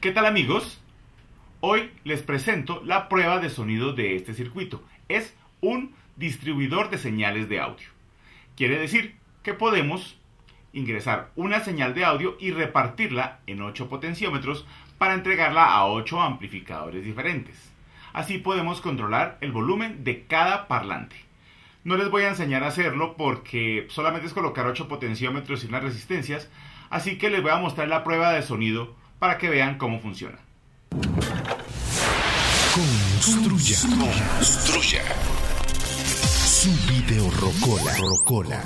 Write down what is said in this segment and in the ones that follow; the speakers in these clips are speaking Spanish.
¿Qué tal amigos? Hoy les presento la prueba de sonido de este circuito. Es un distribuidor de señales de audio. Quiere decir que podemos ingresar una señal de audio y repartirla en 8 potenciómetros para entregarla a 8 amplificadores diferentes. Así podemos controlar el volumen de cada parlante. No les voy a enseñar a hacerlo porque solamente es colocar 8 potenciómetros y unas resistencias, así que les voy a mostrar la prueba de sonido para que vean cómo funciona. Construya. Construya. Su video rocola, rocola.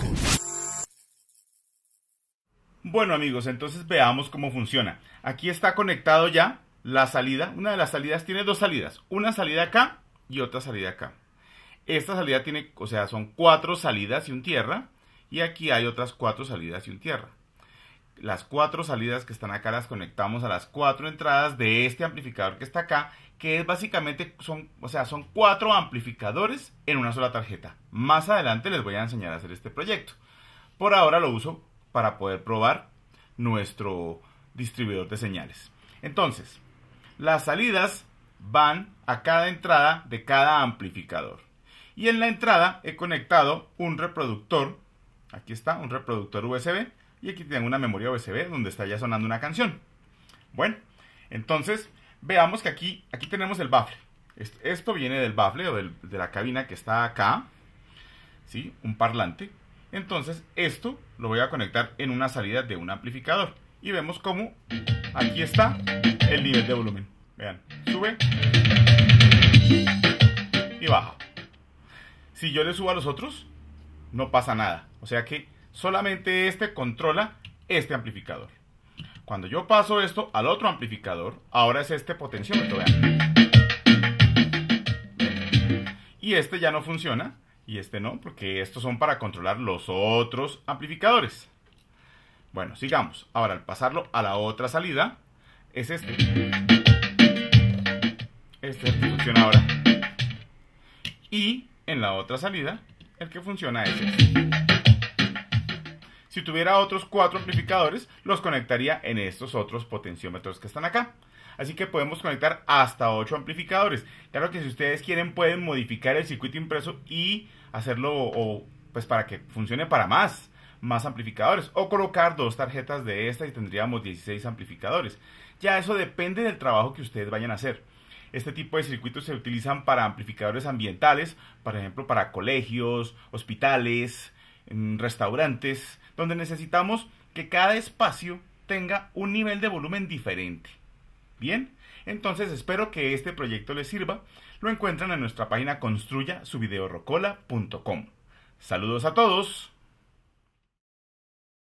Bueno amigos, entonces veamos cómo funciona. Aquí está conectado ya la salida. Una de las salidas tiene dos salidas. Una salida acá y otra salida acá. Esta salida tiene, o sea, son cuatro salidas y un tierra. Y aquí hay otras cuatro salidas y un tierra las cuatro salidas que están acá las conectamos a las cuatro entradas de este amplificador que está acá, que es básicamente, son, o sea, son cuatro amplificadores en una sola tarjeta. Más adelante les voy a enseñar a hacer este proyecto. Por ahora lo uso para poder probar nuestro distribuidor de señales. Entonces, las salidas van a cada entrada de cada amplificador. Y en la entrada he conectado un reproductor, aquí está, un reproductor USB, y aquí tengo una memoria USB donde está ya sonando una canción. Bueno, entonces veamos que aquí, aquí tenemos el baffle. Esto viene del baffle o de la cabina que está acá, ¿sí? Un parlante. Entonces esto lo voy a conectar en una salida de un amplificador. Y vemos cómo aquí está el nivel de volumen. Vean, sube y baja. Si yo le subo a los otros, no pasa nada. O sea que solamente este controla este amplificador. Cuando yo paso esto al otro amplificador, ahora es este potenciómetro, vean. Y este ya no funciona, y este no, porque estos son para controlar los otros amplificadores. Bueno, sigamos. Ahora, al pasarlo a la otra salida, es este. Este es el que funciona ahora. Y en la otra salida, el que funciona es este. Si tuviera otros cuatro amplificadores, los conectaría en estos otros potenciómetros que están acá. Así que podemos conectar hasta 8 amplificadores. Claro que si ustedes quieren pueden modificar el circuito impreso y hacerlo o, pues para que funcione para más más amplificadores o colocar dos tarjetas de esta y tendríamos 16 amplificadores. Ya eso depende del trabajo que ustedes vayan a hacer. Este tipo de circuitos se utilizan para amplificadores ambientales, por ejemplo, para colegios, hospitales, restaurantes, donde necesitamos que cada espacio tenga un nivel de volumen diferente. Bien, entonces espero que este proyecto les sirva. Lo encuentran en nuestra página construyasuvideorocola.com. Saludos a todos.